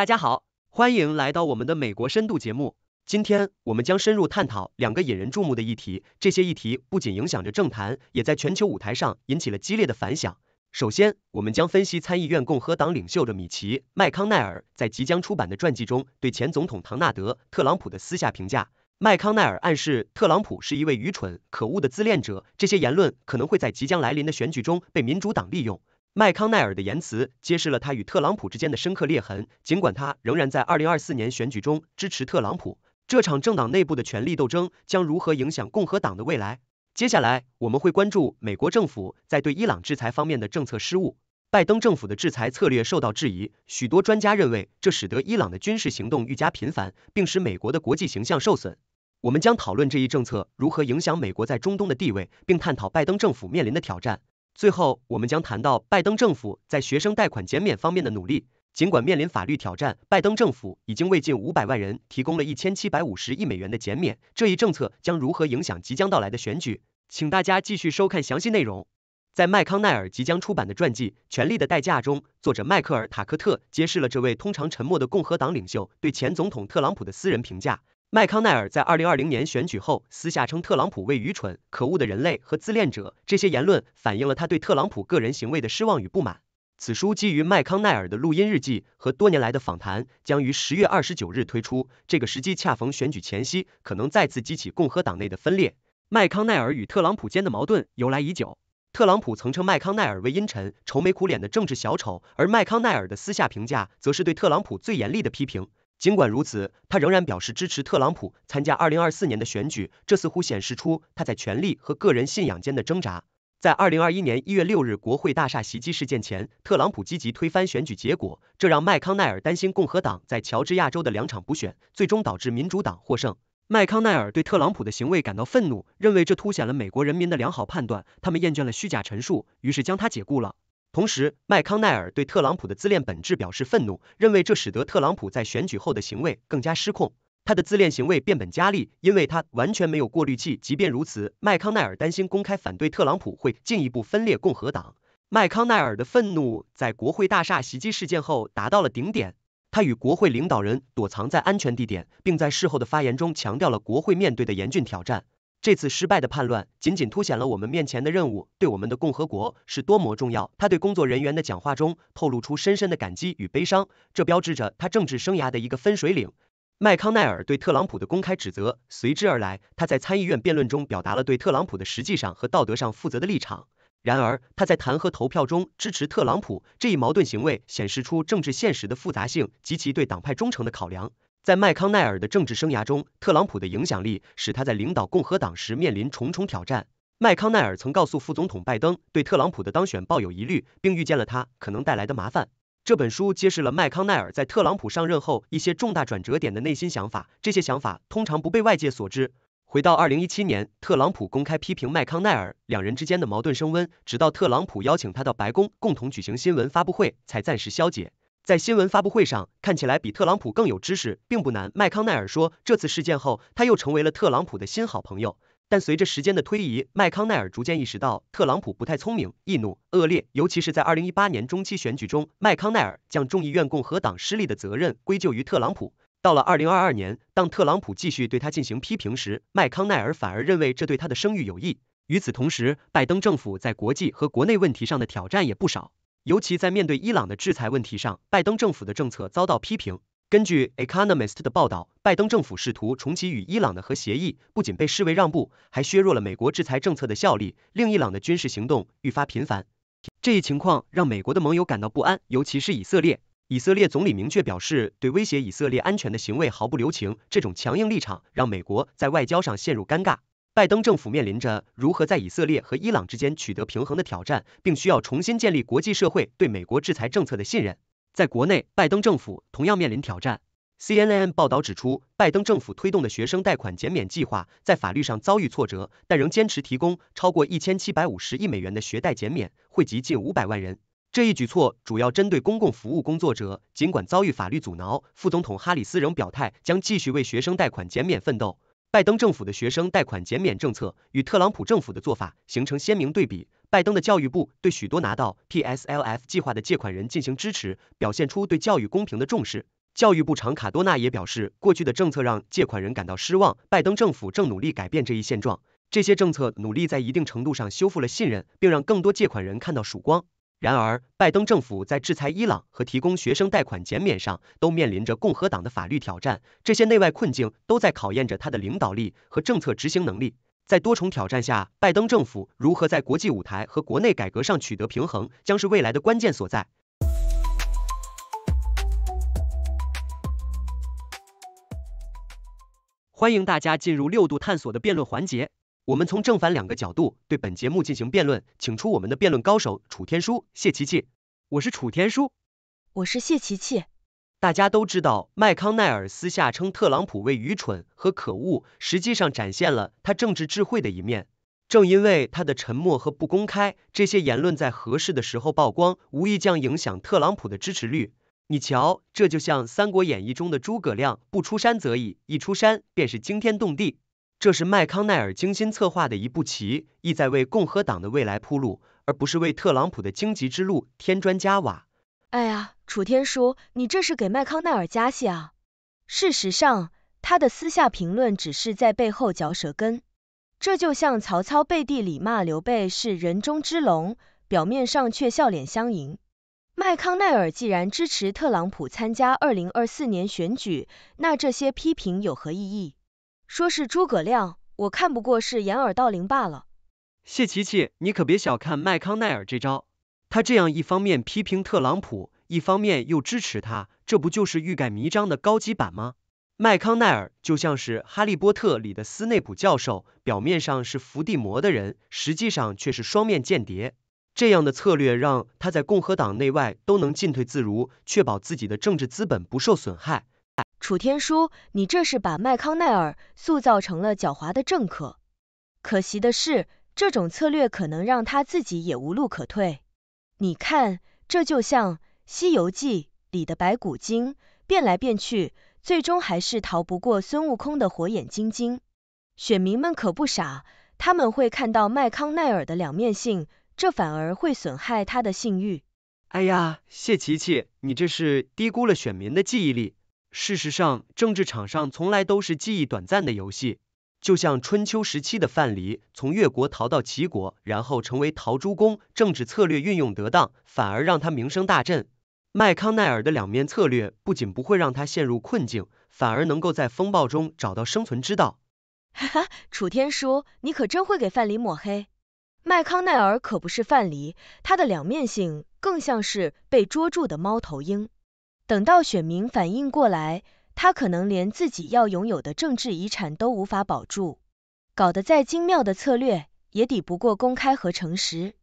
大家好，欢迎来到我们的美国深度节目。今天我们将深入探讨两个引人注目的议题，这些议题不仅影响着政坛，也在全球舞台上引起了激烈的反响。首先，我们将分析参议院共和党领袖的米奇·麦康奈尔在即将出版的传记中对前总统唐纳德·特朗普的私下评价。麦康奈尔暗示特朗普是一位愚蠢、可恶的自恋者，这些言论可能会在即将来临的选举中被民主党利用。麦康奈尔的言辞揭示了他与特朗普之间的深刻裂痕，尽管他仍然在二零二四年选举中支持特朗普。这场政党内部的权力斗争将如何影响共和党的未来？接下来，我们会关注美国政府在对伊朗制裁方面的政策失误。拜登政府的制裁策略受到质疑，许多专家认为这使得伊朗的军事行动愈加频繁，并使美国的国际形象受损。我们将讨论这一政策如何影响美国在中东的地位，并探讨拜登政府面临的挑战。最后，我们将谈到拜登政府在学生贷款减免方面的努力。尽管面临法律挑战，拜登政府已经为近五百万人提供了一千七百五十亿美元的减免。这一政策将如何影响即将到来的选举？请大家继续收看详细内容。在麦康奈尔即将出版的传记《权力的代价》中，作者迈克尔·塔克特揭示了这位通常沉默的共和党领袖对前总统特朗普的私人评价。麦康奈尔在二零二零年选举后私下称特朗普为愚蠢、可恶的人类和自恋者，这些言论反映了他对特朗普个人行为的失望与不满。此书基于麦康奈尔的录音日记和多年来的访谈，将于十月二十九日推出。这个时机恰逢选举前夕，可能再次激起共和党内的分裂。麦康奈尔与特朗普间的矛盾由来已久，特朗普曾称麦康奈尔为阴沉、愁眉苦脸的政治小丑，而麦康奈尔的私下评价则是对特朗普最严厉的批评。尽管如此，他仍然表示支持特朗普参加二零二四年的选举，这似乎显示出他在权力和个人信仰间的挣扎。在二零二一年一月六日国会大厦袭击事件前，特朗普积极推翻选举结果，这让麦康奈尔担心共和党在乔治亚州的两场补选最终导致民主党获胜。麦康奈尔对特朗普的行为感到愤怒，认为这凸显了美国人民的良好判断，他们厌倦了虚假陈述，于是将他解雇了。同时，麦康奈尔对特朗普的自恋本质表示愤怒，认为这使得特朗普在选举后的行为更加失控。他的自恋行为变本加厉，因为他完全没有过滤器。即便如此，麦康奈尔担心公开反对特朗普会进一步分裂共和党。麦康奈尔的愤怒在国会大厦袭击事件后达到了顶点。他与国会领导人躲藏在安全地点，并在事后的发言中强调了国会面对的严峻挑战。这次失败的叛乱仅仅凸显了我们面前的任务对我们的共和国是多么重要。他对工作人员的讲话中透露出深深的感激与悲伤，这标志着他政治生涯的一个分水岭。麦康奈尔对特朗普的公开指责随之而来，他在参议院辩论中表达了对特朗普的实际上和道德上负责的立场。然而，他在弹劾投票中支持特朗普这一矛盾行为，显示出政治现实的复杂性及其对党派忠诚的考量。在麦康奈尔的政治生涯中，特朗普的影响力使他在领导共和党时面临重重挑战。麦康奈尔曾告诉副总统拜登，对特朗普的当选抱有疑虑，并预见了他可能带来的麻烦。这本书揭示了麦康奈尔在特朗普上任后一些重大转折点的内心想法，这些想法通常不被外界所知。回到二零一七年，特朗普公开批评麦康奈尔，两人之间的矛盾升温，直到特朗普邀请他到白宫共同举行新闻发布会，才暂时消解。在新闻发布会上，看起来比特朗普更有知识并不难。麦康奈尔说，这次事件后，他又成为了特朗普的新好朋友。但随着时间的推移，麦康奈尔逐渐意识到，特朗普不太聪明、易怒、恶劣，尤其是在二零一八年中期选举中，麦康奈尔将众议院共和党失利的责任归咎于特朗普。到了二零二二年，当特朗普继续对他进行批评时，麦康奈尔反而认为这对他的声誉有益。与此同时，拜登政府在国际和国内问题上的挑战也不少。尤其在面对伊朗的制裁问题上，拜登政府的政策遭到批评。根据《Economist》的报道，拜登政府试图重启与伊朗的核协议，不仅被视为让步，还削弱了美国制裁政策的效力，令伊朗的军事行动愈发频繁。这一情况让美国的盟友感到不安，尤其是以色列。以色列总理明确表示，对威胁以色列安全的行为毫不留情。这种强硬立场让美国在外交上陷入尴尬。拜登政府面临着如何在以色列和伊朗之间取得平衡的挑战，并需要重新建立国际社会对美国制裁政策的信任。在国内，拜登政府同样面临挑战。CNN 报道指出，拜登政府推动的学生贷款减免计划在法律上遭遇挫折，但仍坚持提供超过一千七百五十亿美元的学贷减免，惠及近五百万人。这一举措主要针对公共服务工作者，尽管遭遇法律阻挠，副总统哈里斯仍表态将继续为学生贷款减免奋斗。拜登政府的学生贷款减免政策与特朗普政府的做法形成鲜明对比。拜登的教育部对许多拿到 PSLF 计划的借款人进行支持，表现出对教育公平的重视。教育部长卡多纳也表示，过去的政策让借款人感到失望，拜登政府正努力改变这一现状。这些政策努力在一定程度上修复了信任，并让更多借款人看到曙光。然而，拜登政府在制裁伊朗和提供学生贷款减免上都面临着共和党的法律挑战，这些内外困境都在考验着他的领导力和政策执行能力。在多重挑战下，拜登政府如何在国际舞台和国内改革上取得平衡，将是未来的关键所在。欢迎大家进入六度探索的辩论环节。我们从正反两个角度对本节目进行辩论，请出我们的辩论高手楚天舒、谢琪琪。我是楚天舒，我是谢琪琪。大家都知道，麦康奈尔私下称特朗普为愚蠢和可恶，实际上展现了他政治智慧的一面。正因为他的沉默和不公开，这些言论在合适的时候曝光，无疑将影响特朗普的支持率。你瞧，这就像《三国演义》中的诸葛亮，不出山则已，一出山便是惊天动地。这是麦康奈尔精心策划的一步棋，意在为共和党的未来铺路，而不是为特朗普的荆棘之路添砖加瓦。哎呀，楚天叔，你这是给麦康奈尔加戏啊！事实上，他的私下评论只是在背后嚼舌根。这就像曹操背地里骂刘备是人中之龙，表面上却笑脸相迎。麦康奈尔既然支持特朗普参加二零二四年选举，那这些批评有何意义？说是诸葛亮，我看不过是掩耳盗铃罢了。谢琪琪，你可别小看麦康奈尔这招，他这样一方面批评特朗普，一方面又支持他，这不就是欲盖弥彰的高级版吗？麦康奈尔就像是哈利波特里的斯内普教授，表面上是伏地魔的人，实际上却是双面间谍。这样的策略让他在共和党内外都能进退自如，确保自己的政治资本不受损害。楚天舒，你这是把麦康奈尔塑造成了狡猾的政客。可惜的是，这种策略可能让他自己也无路可退。你看，这就像《西游记》里的白骨精，变来变去，最终还是逃不过孙悟空的火眼金睛。选民们可不傻，他们会看到麦康奈尔的两面性，这反而会损害他的信誉。哎呀，谢琪琪，你这是低估了选民的记忆力。事实上，政治场上从来都是记忆短暂的游戏。就像春秋时期的范蠡，从越国逃到齐国，然后成为陶朱公，政治策略运用得当，反而让他名声大振。麦康奈尔的两面策略，不仅不会让他陷入困境，反而能够在风暴中找到生存之道。哈哈，楚天舒，你可真会给范蠡抹黑。麦康奈尔可不是范蠡，他的两面性更像是被捉住的猫头鹰。等到选民反应过来，他可能连自己要拥有的政治遗产都无法保住。搞得再精妙的策略，也抵不过公开和诚实。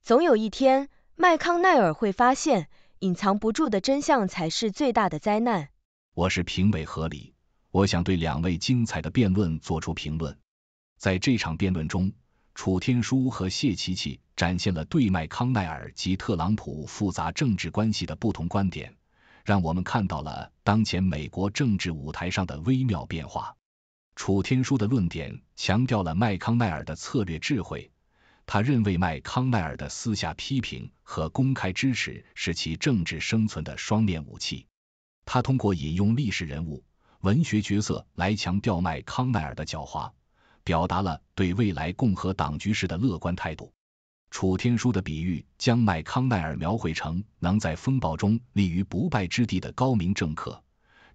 总有一天，麦康奈尔会发现，隐藏不住的真相才是最大的灾难。我是评委何理，我想对两位精彩的辩论做出评论。在这场辩论中，楚天舒和谢琪琪展现了对麦康奈尔及特朗普复杂政治关系的不同观点。让我们看到了当前美国政治舞台上的微妙变化。楚天舒的论点强调了麦康奈尔的策略智慧，他认为麦康奈尔的私下批评和公开支持是其政治生存的双面武器。他通过引用历史人物、文学角色来强调麦康奈尔的狡猾，表达了对未来共和党局势的乐观态度。楚天舒的比喻将麦康奈尔描绘成能在风暴中立于不败之地的高明政客，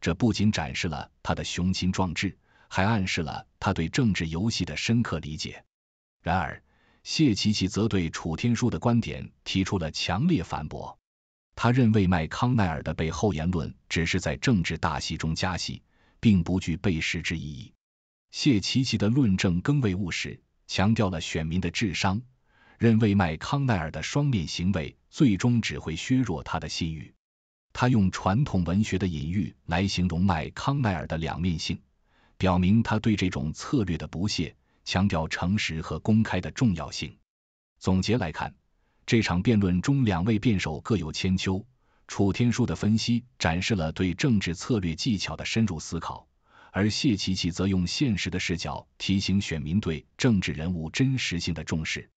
这不仅展示了他的雄心壮志，还暗示了他对政治游戏的深刻理解。然而，谢奇奇则对楚天舒的观点提出了强烈反驳，他认为麦康奈尔的背后言论只是在政治大戏中加戏，并不具背时之意义。谢奇奇的论证更为务实，强调了选民的智商。认为麦康奈尔的双面行为最终只会削弱他的信誉。他用传统文学的隐喻来形容麦康奈尔的两面性，表明他对这种策略的不屑，强调诚实和公开的重要性。总结来看，这场辩论中两位辩手各有千秋。楚天舒的分析展示了对政治策略技巧的深入思考，而谢琪琪则用现实的视角提醒选民对政治人物真实性的重视。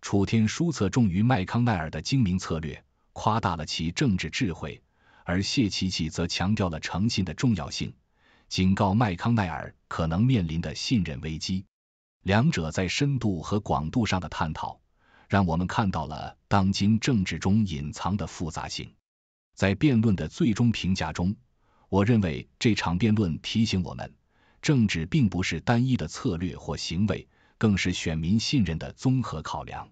楚天书侧重于麦康奈尔的精明策略，夸大了其政治智慧；而谢奇奇则强调了诚信的重要性，警告麦康奈尔可能面临的信任危机。两者在深度和广度上的探讨，让我们看到了当今政治中隐藏的复杂性。在辩论的最终评价中，我认为这场辩论提醒我们，政治并不是单一的策略或行为。更是选民信任的综合考量。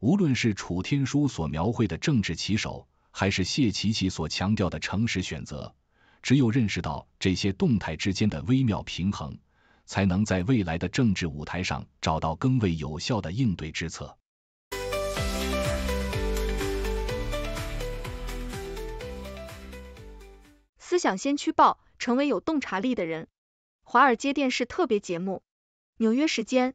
无论是楚天舒所描绘的政治棋手，还是谢琪琪所强调的诚实选择，只有认识到这些动态之间的微妙平衡，才能在未来的政治舞台上找到更为有效的应对之策。思想先驱报，成为有洞察力的人。华尔街电视特别节目，纽约时间。